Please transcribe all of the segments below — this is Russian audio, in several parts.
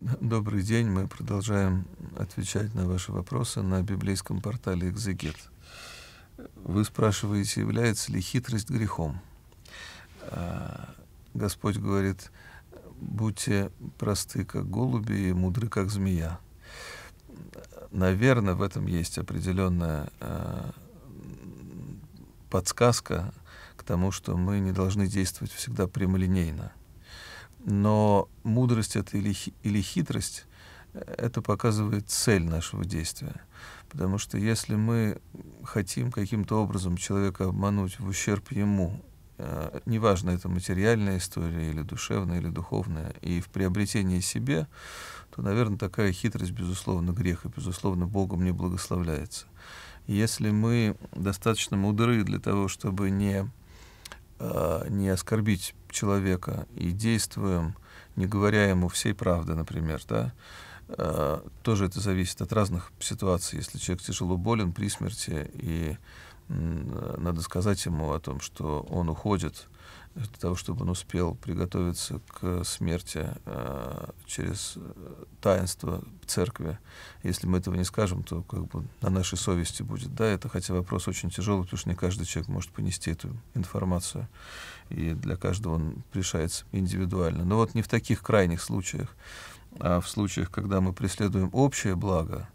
Добрый день. Мы продолжаем отвечать на ваши вопросы на библейском портале «Экзегет». Вы спрашиваете, является ли хитрость грехом. А, Господь говорит, будьте просты, как голуби, и мудры, как змея. Наверное, в этом есть определенная а, подсказка к тому, что мы не должны действовать всегда прямолинейно – но мудрость это или, или хитрость, э, это показывает цель нашего действия. Потому что если мы хотим каким-то образом человека обмануть в ущерб ему, э, неважно, это материальная история или душевная, или духовная, и в приобретении себе, то, наверное, такая хитрость, безусловно, грех, и, безусловно, Богом не благословляется. Если мы достаточно мудры для того, чтобы не Э, не оскорбить человека и действуем, не говоря ему всей правды, например, да, э, тоже это зависит от разных ситуаций. Если человек тяжело болен при смерти и надо сказать ему о том, что он уходит для того, чтобы он успел приготовиться к смерти э, через э, таинство церкви. Если мы этого не скажем, то как бы на нашей совести будет. Да, это хотя вопрос очень тяжелый, потому что не каждый человек может понести эту информацию, и для каждого он решается индивидуально. Но вот не в таких крайних случаях, а в случаях, когда мы преследуем общее благо,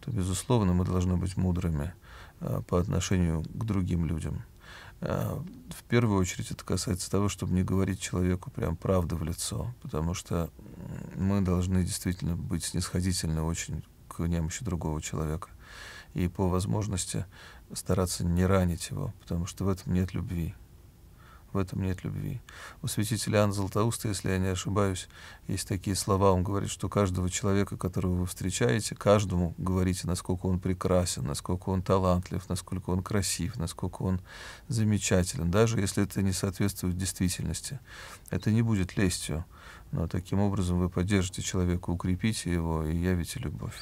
то, безусловно, мы должны быть мудрыми — Э, по отношению к другим людям. Э, в первую очередь это касается того, чтобы не говорить человеку прям правду в лицо, потому что мы должны действительно быть снисходительны очень к немощи другого человека и по возможности стараться не ранить его, потому что в этом нет любви в этом нет любви. У святителя Иоанна Златоуста, если я не ошибаюсь, есть такие слова. Он говорит, что каждого человека, которого вы встречаете, каждому говорите, насколько он прекрасен, насколько он талантлив, насколько он красив, насколько он замечателен, даже если это не соответствует действительности. Это не будет лестью, но таким образом вы поддержите человека, укрепите его и явите любовь.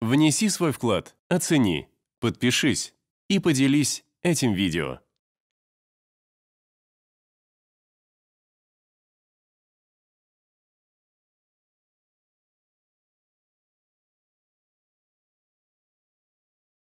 Внеси свой вклад, оцени, подпишись и поделись этим видео.